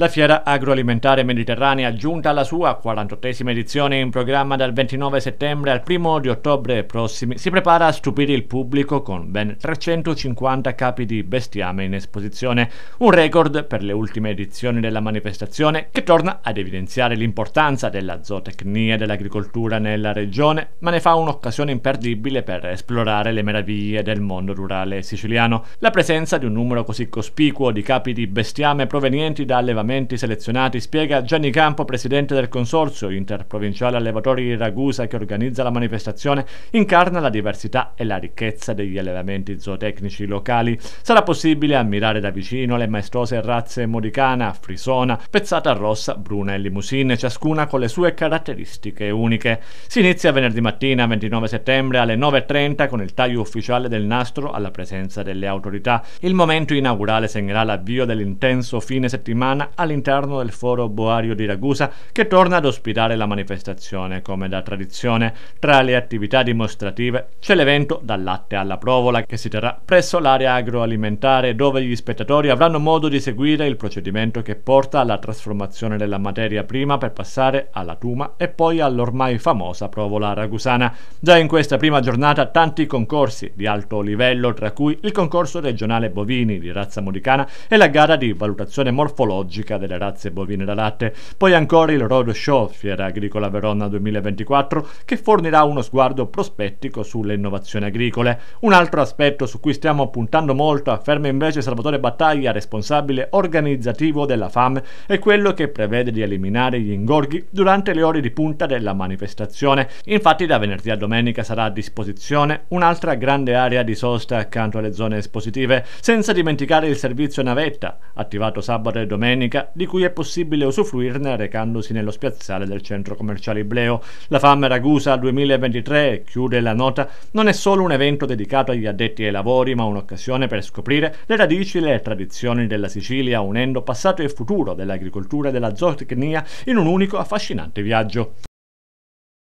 La fiera agroalimentare mediterranea giunta alla sua 48esima edizione in programma dal 29 settembre al 1 di ottobre prossimi si prepara a stupire il pubblico con ben 350 capi di bestiame in esposizione, un record per le ultime edizioni della manifestazione che torna ad evidenziare l'importanza della zootecnia e dell'agricoltura nella regione, ma ne fa un'occasione imperdibile per esplorare le meraviglie del mondo rurale siciliano. La presenza di un numero così cospicuo di capi di bestiame provenienti da allevamenti allevamenti selezionati, spiega Gianni Campo, presidente del consorzio interprovinciale allevatori di Ragusa che organizza la manifestazione, incarna la diversità e la ricchezza degli allevamenti zootecnici locali. Sarà possibile ammirare da vicino le maestose razze modicana, frisona, pezzata rossa, bruna e limousine, ciascuna con le sue caratteristiche uniche. Si inizia venerdì mattina 29 settembre alle 9.30 con il taglio ufficiale del nastro alla presenza delle autorità. Il momento inaugurale segnerà l'avvio dell'intenso fine settimana all'interno del foro Boario di Ragusa che torna ad ospitare la manifestazione come da tradizione. Tra le attività dimostrative c'è l'evento Dal latte alla provola che si terrà presso l'area agroalimentare dove gli spettatori avranno modo di seguire il procedimento che porta alla trasformazione della materia prima per passare alla tuma e poi all'ormai famosa provola ragusana. Già in questa prima giornata tanti concorsi di alto livello tra cui il concorso regionale bovini di razza modicana e la gara di valutazione morfologica biologica delle razze bovine da latte. Poi ancora il Roadshow, Fiera Agricola Verona 2024, che fornirà uno sguardo prospettico sulle innovazioni agricole. Un altro aspetto su cui stiamo puntando molto, afferma invece Salvatore Battaglia, responsabile organizzativo della FAM, è quello che prevede di eliminare gli ingorghi durante le ore di punta della manifestazione. Infatti da venerdì a domenica sarà a disposizione un'altra grande area di sosta accanto alle zone espositive, senza dimenticare il servizio navetta, attivato sabato e domenica economica di cui è possibile usufruirne recandosi nello spiazzale del centro commerciale Ibleo. La FAM Ragusa 2023, chiude la nota, non è solo un evento dedicato agli addetti ai lavori, ma un'occasione per scoprire le radici e le tradizioni della Sicilia, unendo passato e futuro dell'agricoltura e della zootecnia in un unico affascinante viaggio.